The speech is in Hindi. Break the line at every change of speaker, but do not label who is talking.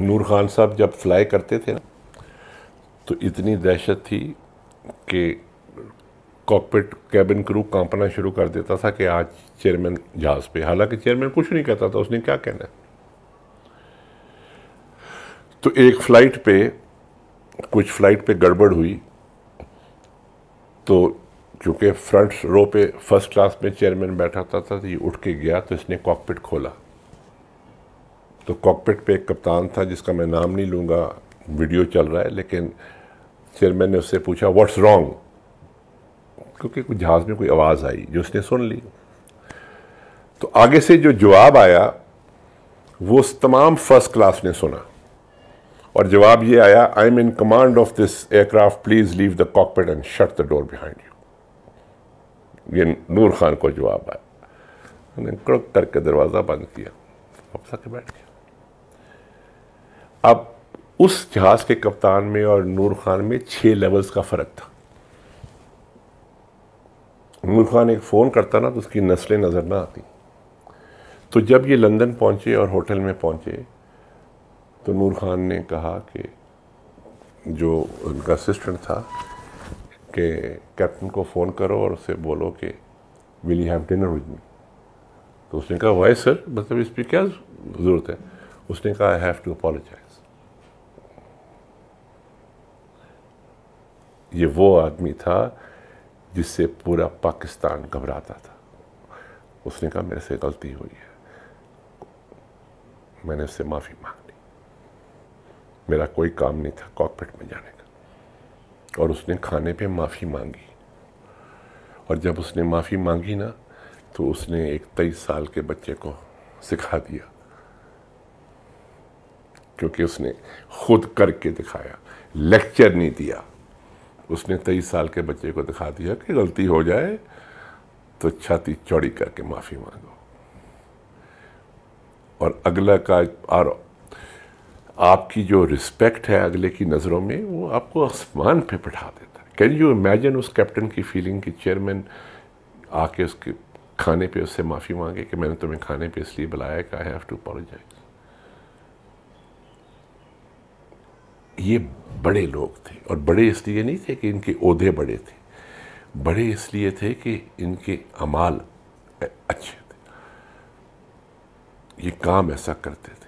नूर खान साहब जब फ्लाई करते थे ना तो इतनी दहशत थी कि कॉकपिट कैबिन क्रू कांपना शुरू कर देता था कि आज चेयरमैन जहाज़ पे हालांकि चेयरमैन कुछ नहीं कहता था उसने क्या कहना है तो एक फ़्लाइट पे कुछ फ़्लाइट पे गड़बड़ हुई तो क्योंकि फ्रंट रो पे फर्स्ट क्लास में चेयरमैन बैठा था, था तो ये उठ के गया तो इसने कॉकपिट खोला तो कॉकपिट पे एक कप्तान था जिसका मैं नाम नहीं लूँगा वीडियो चल रहा है लेकिन चेयरमैन ने उससे पूछा व्हाट्स रॉन्ग क्योंकि कुछ जहाज़ में कोई आवाज़ आई जो उसने सुन ली तो आगे से जो जवाब आया वो उस तमाम फर्स्ट क्लास ने सुना और जवाब ये आया I am in command of this aircraft please leave the cockpit and shut the door behind you ये नूर खान को जवाब आया उन्होंने कड़क करके दरवाज़ा बंद किया वापस आके बैठ गया अब उस जहाज़ के कप्तान में और नूर खान में छः लेवल्स का फ़र्क था नूर खान एक फ़ोन करता ना तो उसकी नस्लें नज़र ना आती तो जब ये लंदन पहुंचे और होटल में पहुंचे तो नूर खान ने कहा कि जो उनका असिस्टेंट था कि कैप्टन को फ़ोन करो और उसे बोलो कि will you have dinner with me तो उसने कहा वाई सर मतलब इस पर क्या ज़रूरत है उसने कहा आई हैव टू अपॉलोजाइज ये वो आदमी था जिससे पूरा पाकिस्तान घबराता था उसने कहा मेरे से गलती हुई है मैंने उससे माफ़ी मांग ली मेरा कोई काम नहीं था कॉकपिट में जाने का और उसने खाने पे माफ़ी मांगी और जब उसने माफ़ी मांगी ना तो उसने एक तेईस साल के बच्चे को सिखा दिया क्योंकि उसने खुद करके दिखाया लेक्चर नहीं दिया उसने तेईस साल के बच्चे को दिखा दिया कि गलती हो जाए तो छाती चौड़ी करके माफ़ी मांगो और अगला का और आपकी जो रिस्पेक्ट है अगले की नज़रों में वो आपको आसमान पे बैठा देता है कैन यू इमेजिन उस कैप्टन की फीलिंग कि चेयरमैन आके उसके खाने पे उससे माफ़ी मांगे कि मैंने तुम्हें खाने पे इसलिए बुलाया कि आई हैव टू अपोलोजाइज ये बड़े लोग थे और बड़े इसलिए नहीं थे कि इनके उहदे बड़े थे बड़े इसलिए थे कि इनके अमाल अच्छे थे ये काम ऐसा करते थे